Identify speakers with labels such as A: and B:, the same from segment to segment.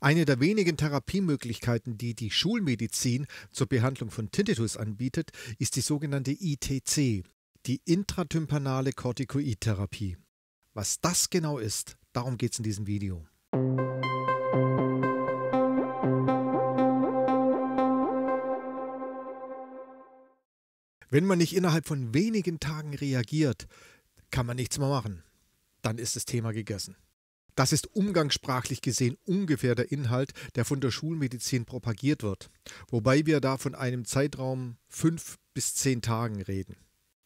A: Eine der wenigen Therapiemöglichkeiten, die die Schulmedizin zur Behandlung von Tinnitus anbietet, ist die sogenannte ITC, die intratympanale Corticoid-Therapie. Was das genau ist, darum geht es in diesem Video. Wenn man nicht innerhalb von wenigen Tagen reagiert, kann man nichts mehr machen. Dann ist das Thema gegessen. Das ist umgangssprachlich gesehen ungefähr der Inhalt, der von der Schulmedizin propagiert wird, wobei wir da von einem Zeitraum fünf bis zehn Tagen reden.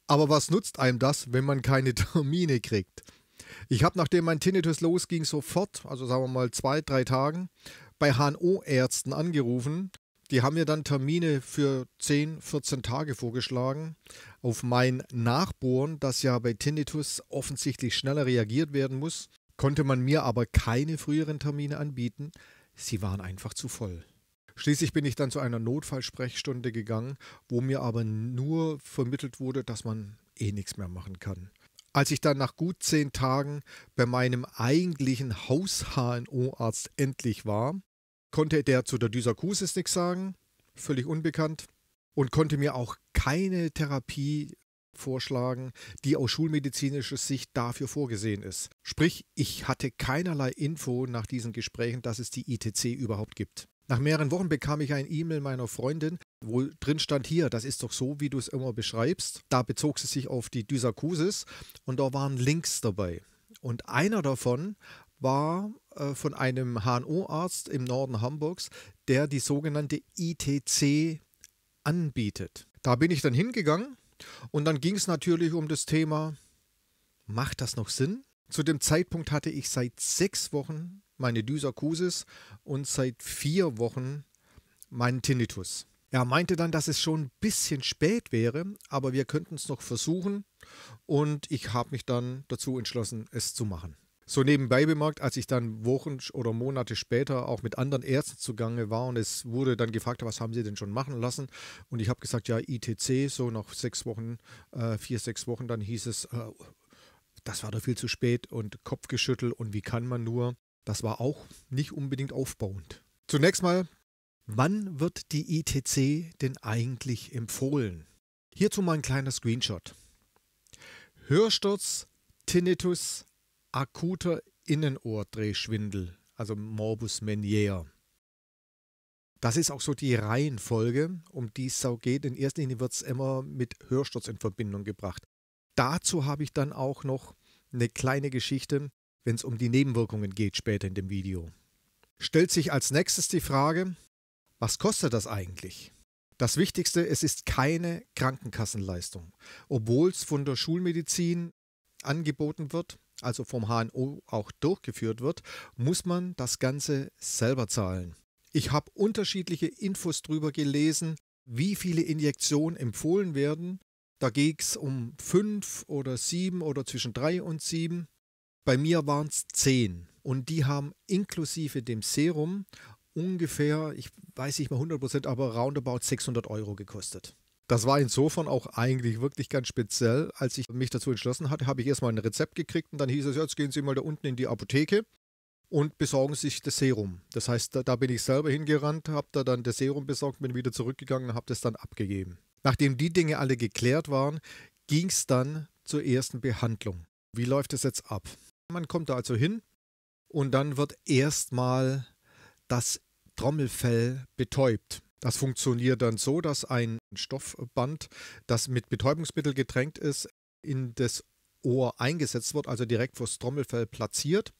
A: Aber was nutzt einem das, wenn man keine Termine kriegt? Ich habe, nachdem mein Tinnitus losging, sofort, also sagen wir mal zwei, drei Tagen, bei HNO-Ärzten angerufen. Die haben mir dann Termine für 10, 14 Tage vorgeschlagen. Auf mein Nachbohren, das ja bei Tinnitus offensichtlich schneller reagiert werden muss, konnte man mir aber keine früheren Termine anbieten, sie waren einfach zu voll. Schließlich bin ich dann zu einer Notfallsprechstunde gegangen, wo mir aber nur vermittelt wurde, dass man eh nichts mehr machen kann. Als ich dann nach gut zehn Tagen bei meinem eigentlichen Haus-HNO-Arzt endlich war, konnte der zu der Dysakusis nichts sagen, völlig unbekannt, und konnte mir auch keine Therapie vorschlagen, die aus schulmedizinischer Sicht dafür vorgesehen ist. Sprich, ich hatte keinerlei Info nach diesen Gesprächen, dass es die ITC überhaupt gibt. Nach mehreren Wochen bekam ich ein E-Mail meiner Freundin, wo drin stand hier, das ist doch so, wie du es immer beschreibst. Da bezog sie sich auf die Dysakusis und da waren Links dabei. Und einer davon war äh, von einem HNO-Arzt im Norden Hamburgs, der die sogenannte ITC anbietet. Da bin ich dann hingegangen und dann ging es natürlich um das Thema, macht das noch Sinn? Zu dem Zeitpunkt hatte ich seit sechs Wochen meine Dysakusis und seit vier Wochen meinen Tinnitus. Er meinte dann, dass es schon ein bisschen spät wäre, aber wir könnten es noch versuchen und ich habe mich dann dazu entschlossen, es zu machen. So nebenbei bemerkt, als ich dann Wochen oder Monate später auch mit anderen Ärzten zugange war und es wurde dann gefragt, was haben Sie denn schon machen lassen? Und ich habe gesagt, ja, ITC, so nach sechs Wochen, äh, vier, sechs Wochen, dann hieß es, äh, das war doch viel zu spät und Kopfgeschüttel und wie kann man nur. Das war auch nicht unbedingt aufbauend. Zunächst mal, wann wird die ITC denn eigentlich empfohlen? Hierzu mal ein kleiner Screenshot. Hörsturz, Tinnitus, akuter Innenohrdrehschwindel, also Morbus Menier. Das ist auch so die Reihenfolge, um die es so geht. In erster Linie wird es immer mit Hörsturz in Verbindung gebracht. Dazu habe ich dann auch noch eine kleine Geschichte, wenn es um die Nebenwirkungen geht, später in dem Video. Stellt sich als nächstes die Frage, was kostet das eigentlich? Das Wichtigste, es ist keine Krankenkassenleistung. Obwohl es von der Schulmedizin angeboten wird, also vom HNO auch durchgeführt wird, muss man das Ganze selber zahlen. Ich habe unterschiedliche Infos darüber gelesen, wie viele Injektionen empfohlen werden. Da ging es um fünf oder sieben oder zwischen drei und sieben. Bei mir waren es zehn und die haben inklusive dem Serum ungefähr, ich weiß nicht mehr 100 Prozent, aber roundabout 600 Euro gekostet. Das war insofern auch eigentlich wirklich ganz speziell. Als ich mich dazu entschlossen hatte, habe ich erstmal ein Rezept gekriegt und dann hieß es, jetzt gehen Sie mal da unten in die Apotheke und besorgen sich das Serum. Das heißt, da, da bin ich selber hingerannt, habe da dann das Serum besorgt, bin wieder zurückgegangen und habe das dann abgegeben. Nachdem die Dinge alle geklärt waren, ging es dann zur ersten Behandlung. Wie läuft es jetzt ab? Man kommt da also hin und dann wird erstmal das Trommelfell betäubt. Das funktioniert dann so, dass ein Stoffband, das mit Betäubungsmittel getränkt ist, in das Ohr eingesetzt wird, also direkt vor das Trommelfell platziert.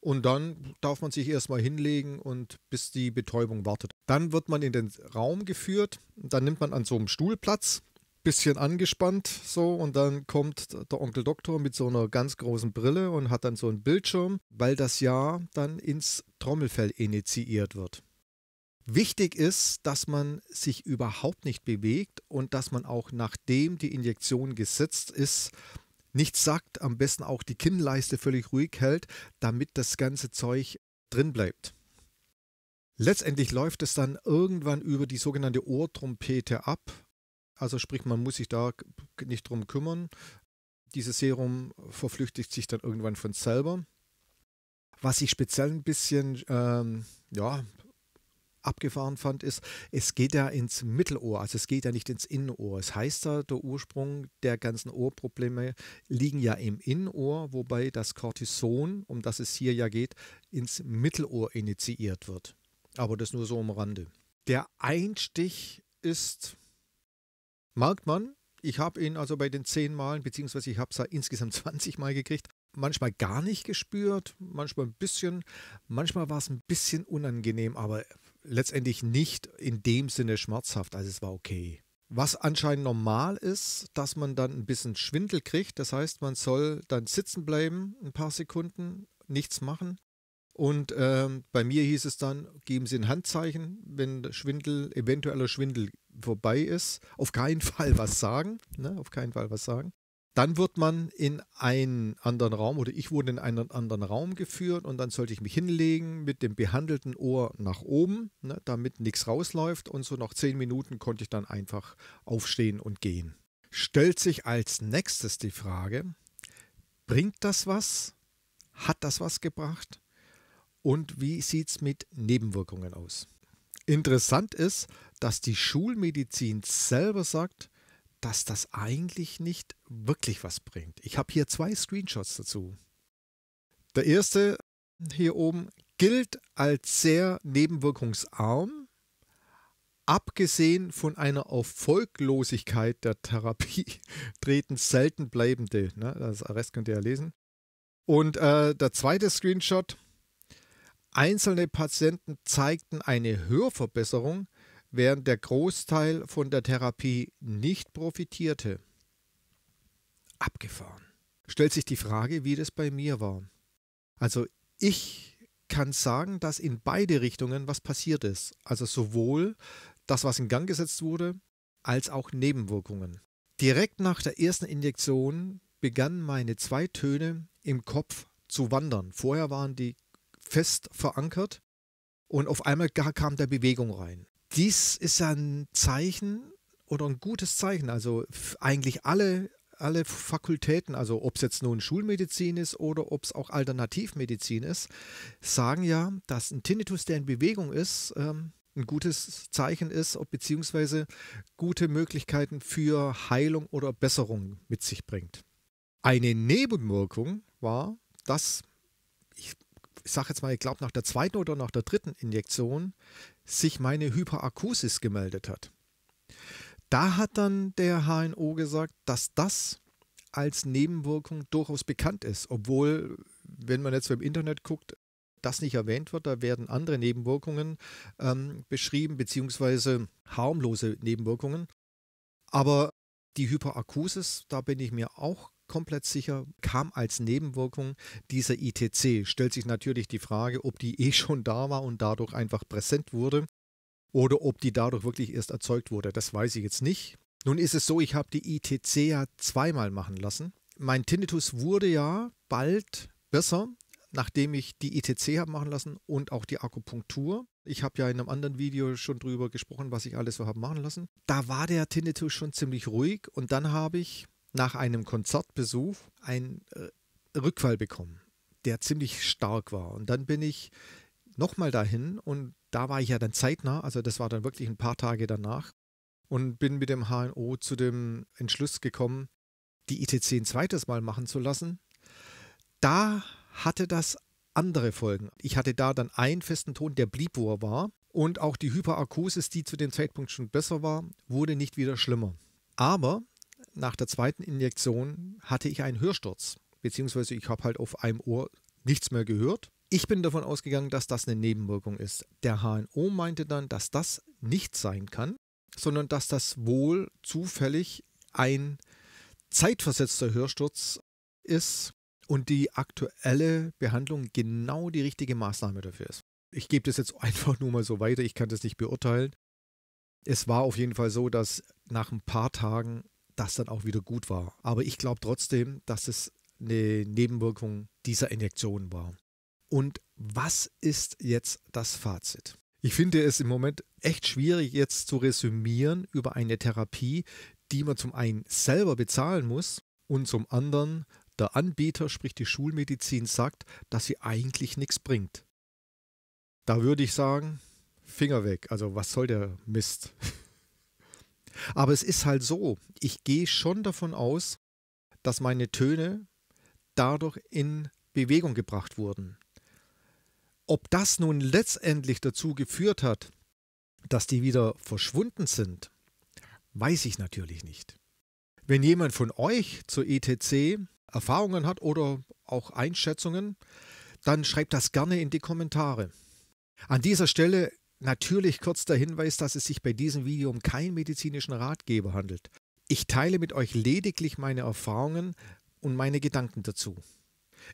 A: Und dann darf man sich erstmal hinlegen und bis die Betäubung wartet. Dann wird man in den Raum geführt, dann nimmt man an so einem Stuhl Platz, bisschen angespannt so und dann kommt der Onkel Doktor mit so einer ganz großen Brille und hat dann so einen Bildschirm, weil das Ja dann ins Trommelfell initiiert wird. Wichtig ist, dass man sich überhaupt nicht bewegt und dass man auch nachdem die Injektion gesetzt ist, nichts sagt, am besten auch die Kinnleiste völlig ruhig hält, damit das ganze Zeug drin bleibt. Letztendlich läuft es dann irgendwann über die sogenannte Ohrtrompete ab. Also sprich, man muss sich da nicht drum kümmern. Dieses Serum verflüchtigt sich dann irgendwann von selber. Was ich speziell ein bisschen ähm, ja, abgefahren fand, ist, es geht ja ins Mittelohr, also es geht ja nicht ins Innenohr. Es heißt ja, der Ursprung der ganzen Ohrprobleme liegen ja im Innenohr, wobei das Cortison, um das es hier ja geht, ins Mittelohr initiiert wird. Aber das nur so am Rande. Der Einstich ist, merkt man, ich habe ihn also bei den zehn Malen, beziehungsweise ich habe es ja insgesamt 20 Mal gekriegt, manchmal gar nicht gespürt, manchmal ein bisschen, manchmal war es ein bisschen unangenehm, aber letztendlich nicht in dem Sinne schmerzhaft, also es war okay. Was anscheinend normal ist, dass man dann ein bisschen Schwindel kriegt, das heißt, man soll dann sitzen bleiben, ein paar Sekunden, nichts machen. Und ähm, bei mir hieß es dann, geben Sie ein Handzeichen, wenn der Schwindel, eventueller Schwindel vorbei ist. Auf keinen Fall was sagen, ne? auf keinen Fall was sagen. Dann wird man in einen anderen Raum oder ich wurde in einen anderen Raum geführt und dann sollte ich mich hinlegen mit dem behandelten Ohr nach oben, ne, damit nichts rausläuft und so nach zehn Minuten konnte ich dann einfach aufstehen und gehen. Stellt sich als nächstes die Frage, bringt das was? Hat das was gebracht? Und wie sieht es mit Nebenwirkungen aus? Interessant ist, dass die Schulmedizin selber sagt, dass das eigentlich nicht wirklich was bringt. Ich habe hier zwei Screenshots dazu. Der erste hier oben gilt als sehr nebenwirkungsarm, abgesehen von einer Erfolglosigkeit der Therapie treten selten bleibende. Ne? Das Rest könnt ihr ja lesen. Und äh, der zweite Screenshot. Einzelne Patienten zeigten eine Hörverbesserung, während der Großteil von der Therapie nicht profitierte. Abgefahren. Stellt sich die Frage, wie das bei mir war. Also ich kann sagen, dass in beide Richtungen was passiert ist. Also sowohl das, was in Gang gesetzt wurde, als auch Nebenwirkungen. Direkt nach der ersten Injektion begannen meine zwei Töne im Kopf zu wandern. Vorher waren die fest verankert und auf einmal kam da Bewegung rein dies ist ein Zeichen oder ein gutes Zeichen. Also eigentlich alle, alle Fakultäten, also ob es jetzt nun Schulmedizin ist oder ob es auch Alternativmedizin ist, sagen ja, dass ein Tinnitus, der in Bewegung ist, ähm, ein gutes Zeichen ist, beziehungsweise gute Möglichkeiten für Heilung oder Besserung mit sich bringt. Eine Nebenwirkung war, dass ich sage jetzt mal, ich glaube nach der zweiten oder nach der dritten Injektion sich meine Hyperakusis gemeldet hat. Da hat dann der HNO gesagt, dass das als Nebenwirkung durchaus bekannt ist, obwohl, wenn man jetzt im Internet guckt, das nicht erwähnt wird, da werden andere Nebenwirkungen ähm, beschrieben, beziehungsweise harmlose Nebenwirkungen. Aber die Hyperakusis, da bin ich mir auch komplett sicher, kam als Nebenwirkung dieser ITC. Stellt sich natürlich die Frage, ob die eh schon da war und dadurch einfach präsent wurde oder ob die dadurch wirklich erst erzeugt wurde. Das weiß ich jetzt nicht. Nun ist es so, ich habe die ITC ja zweimal machen lassen. Mein Tinnitus wurde ja bald besser, nachdem ich die ITC habe machen lassen und auch die Akupunktur. Ich habe ja in einem anderen Video schon drüber gesprochen, was ich alles so habe machen lassen. Da war der Tinnitus schon ziemlich ruhig und dann habe ich nach einem Konzertbesuch einen äh, Rückfall bekommen, der ziemlich stark war. Und dann bin ich nochmal dahin und da war ich ja dann zeitnah, also das war dann wirklich ein paar Tage danach und bin mit dem HNO zu dem Entschluss gekommen, die ITC ein zweites Mal machen zu lassen. Da hatte das andere Folgen. Ich hatte da dann einen festen Ton, der blieb, wo er war. Und auch die Hyperakusis, die zu dem Zeitpunkt schon besser war, wurde nicht wieder schlimmer. Aber nach der zweiten Injektion hatte ich einen Hörsturz, beziehungsweise ich habe halt auf einem Ohr nichts mehr gehört. Ich bin davon ausgegangen, dass das eine Nebenwirkung ist. Der HNO meinte dann, dass das nicht sein kann, sondern dass das wohl zufällig ein zeitversetzter Hörsturz ist und die aktuelle Behandlung genau die richtige Maßnahme dafür ist. Ich gebe das jetzt einfach nur mal so weiter, ich kann das nicht beurteilen. Es war auf jeden Fall so, dass nach ein paar Tagen das dann auch wieder gut war. Aber ich glaube trotzdem, dass es eine Nebenwirkung dieser Injektion war. Und was ist jetzt das Fazit? Ich finde es im Moment echt schwierig, jetzt zu resümieren über eine Therapie, die man zum einen selber bezahlen muss und zum anderen der Anbieter, sprich die Schulmedizin, sagt, dass sie eigentlich nichts bringt. Da würde ich sagen, Finger weg, also was soll der Mist? Aber es ist halt so, ich gehe schon davon aus, dass meine Töne dadurch in Bewegung gebracht wurden. Ob das nun letztendlich dazu geführt hat, dass die wieder verschwunden sind, weiß ich natürlich nicht. Wenn jemand von euch zur ETC Erfahrungen hat oder auch Einschätzungen, dann schreibt das gerne in die Kommentare. An dieser Stelle Natürlich kurz der Hinweis, dass es sich bei diesem Video um keinen medizinischen Ratgeber handelt. Ich teile mit euch lediglich meine Erfahrungen und meine Gedanken dazu.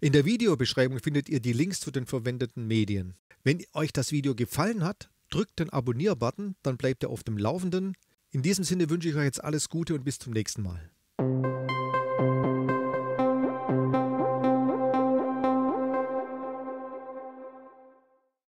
A: In der Videobeschreibung findet ihr die Links zu den verwendeten Medien. Wenn euch das Video gefallen hat, drückt den Abonnier-Button, dann bleibt ihr auf dem Laufenden. In diesem Sinne wünsche ich euch jetzt alles Gute und bis zum nächsten Mal.